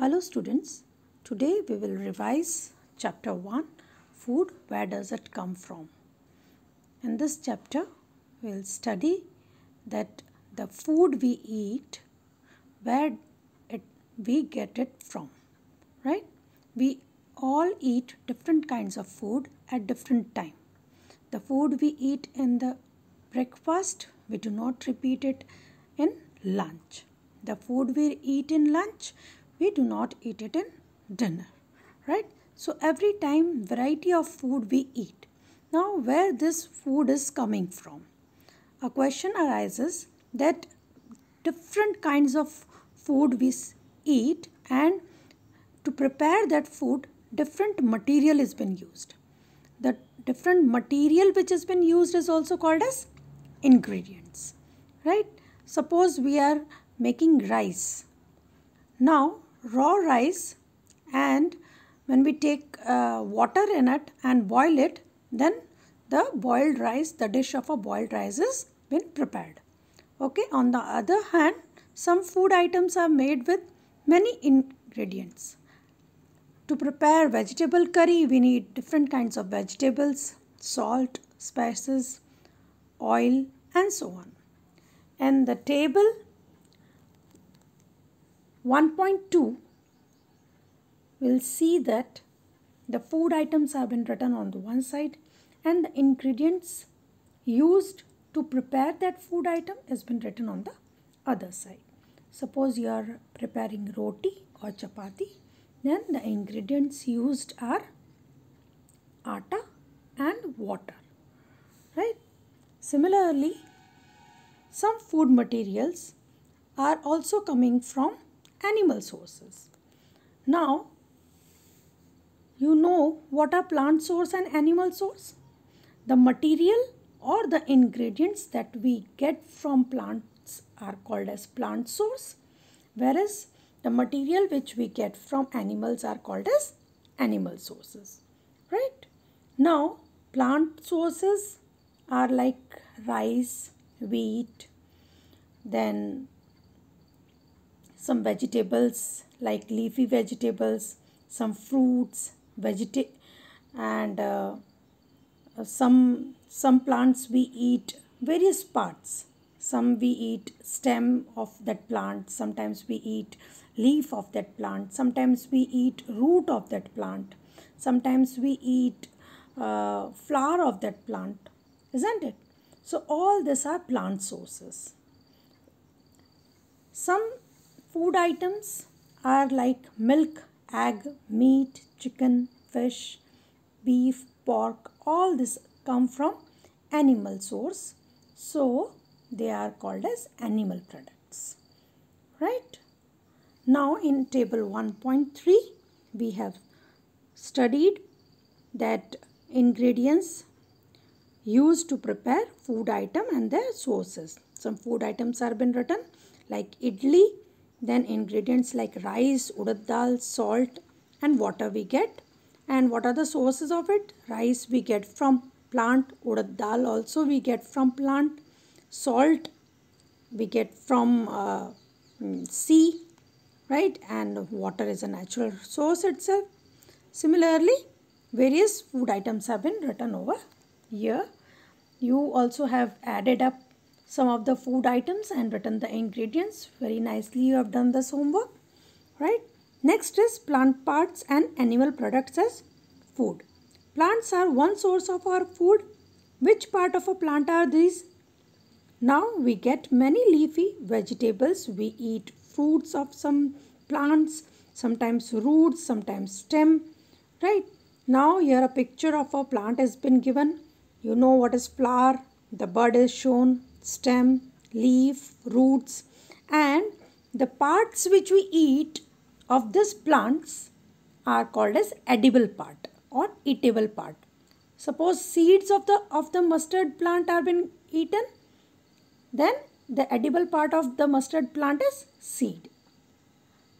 Hello students, today we will revise chapter 1 food where does it come from. In this chapter we will study that the food we eat where it we get it from right we all eat different kinds of food at different time the food we eat in the breakfast we do not repeat it in lunch the food we eat in lunch we do not eat it in dinner right so every time variety of food we eat now where this food is coming from a question arises that different kinds of food we eat and to prepare that food different material has been used the different material which has been used is also called as ingredients right suppose we are making rice now raw rice and when we take uh, water in it and boil it then the boiled rice the dish of a boiled rice is been prepared okay on the other hand some food items are made with many ingredients to prepare vegetable curry we need different kinds of vegetables salt spices oil and so on and the table 1.2 we'll see that the food items have been written on the one side and the ingredients used to prepare that food item has been written on the other side. Suppose you are preparing roti or chapati then the ingredients used are atta and water right. Similarly some food materials are also coming from animal sources. Now, you know what are plant source and animal source? The material or the ingredients that we get from plants are called as plant source, whereas the material which we get from animals are called as animal sources, right? Now, plant sources are like rice, wheat, then some vegetables like leafy vegetables, some fruits, vegeta and uh, uh, some some plants we eat various parts. Some we eat stem of that plant, sometimes we eat leaf of that plant, sometimes we eat root of that plant, sometimes we eat uh, flower of that plant, isn't it? So all these are plant sources. Some Food items are like milk, egg, meat, chicken, fish, beef, pork, all this come from animal source. So, they are called as animal products. Right? Now, in table 1.3, we have studied that ingredients used to prepare food item and their sources. Some food items are been written like idli, then ingredients like rice, urad dal, salt and water we get. And what are the sources of it? Rice we get from plant, urad dal also we get from plant, salt we get from uh, mm, sea, right? And water is a natural source itself. Similarly, various food items have been written over here. You also have added up some of the food items and written the ingredients. Very nicely you have done this homework, right? Next is plant parts and animal products as food. Plants are one source of our food. Which part of a plant are these? Now we get many leafy vegetables. We eat fruits of some plants, sometimes roots, sometimes stem, right? Now here a picture of a plant has been given. You know what is flower, the bud is shown, stem, leaf, roots and the parts which we eat of these plants are called as edible part or eatable part. Suppose seeds of the, of the mustard plant are been eaten, then the edible part of the mustard plant is seed.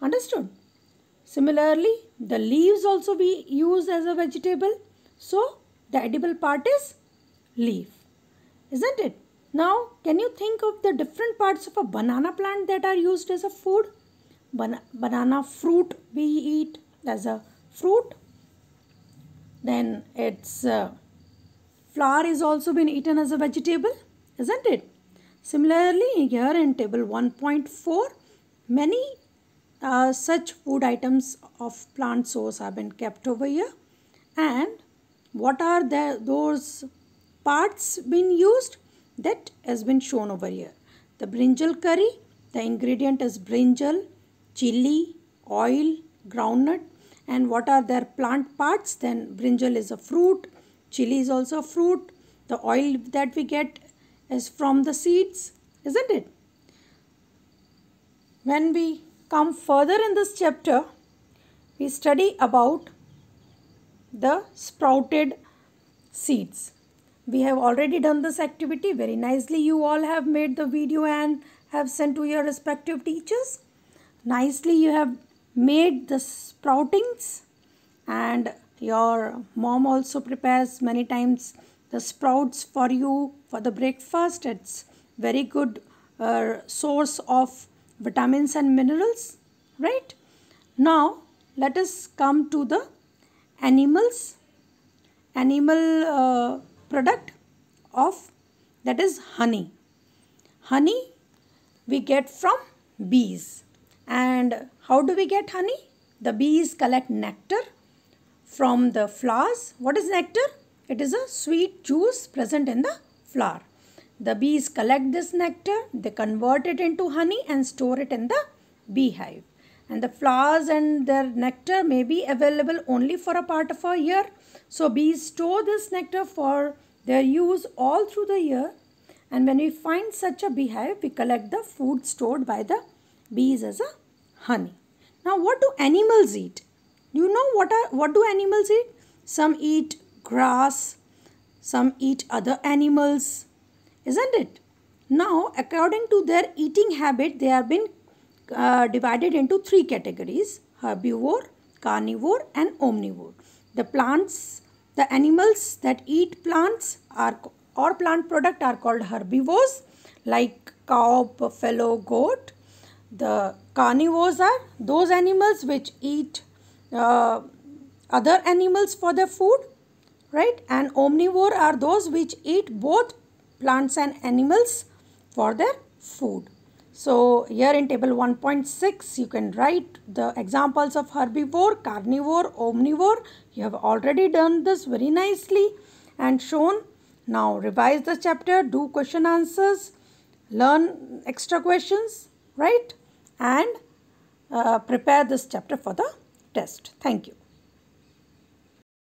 Understood? Similarly, the leaves also be used as a vegetable. So, the edible part is leaf. Isn't it? Now, can you think of the different parts of a banana plant that are used as a food? Bana banana fruit we eat as a fruit. Then its uh, flower is also been eaten as a vegetable, isn't it? Similarly, here in table 1.4, many uh, such food items of plant source have been kept over here. And what are the, those parts been used? that has been shown over here. The brinjal curry, the ingredient is brinjal, chili, oil, groundnut and what are their plant parts then brinjal is a fruit, chili is also a fruit, the oil that we get is from the seeds isn't it? When we come further in this chapter we study about the sprouted seeds we have already done this activity very nicely you all have made the video and have sent to your respective teachers nicely you have made the sproutings and your mom also prepares many times the sprouts for you for the breakfast it's very good uh, source of vitamins and minerals right now let us come to the animals animal uh, product of that is honey. Honey we get from bees. And how do we get honey? The bees collect nectar from the flowers. What is nectar? It is a sweet juice present in the flower. The bees collect this nectar, they convert it into honey and store it in the beehive and the flowers and their nectar may be available only for a part of a year. So bees store this nectar for their use all through the year and when we find such a beehive, we collect the food stored by the bees as a honey. Now what do animals eat? Do you know what, are, what do animals eat? Some eat grass, some eat other animals, isn't it? Now according to their eating habit, they have been uh, divided into three categories herbivore, carnivore and omnivore. The plants, the animals that eat plants are, or plant product are called herbivores like cow, buffalo, goat. The carnivores are those animals which eat uh, other animals for their food right and omnivore are those which eat both plants and animals for their food so here in table 1.6 you can write the examples of herbivore, carnivore, omnivore. You have already done this very nicely and shown. Now revise the chapter, do question answers, learn extra questions, right? And uh, prepare this chapter for the test. Thank you.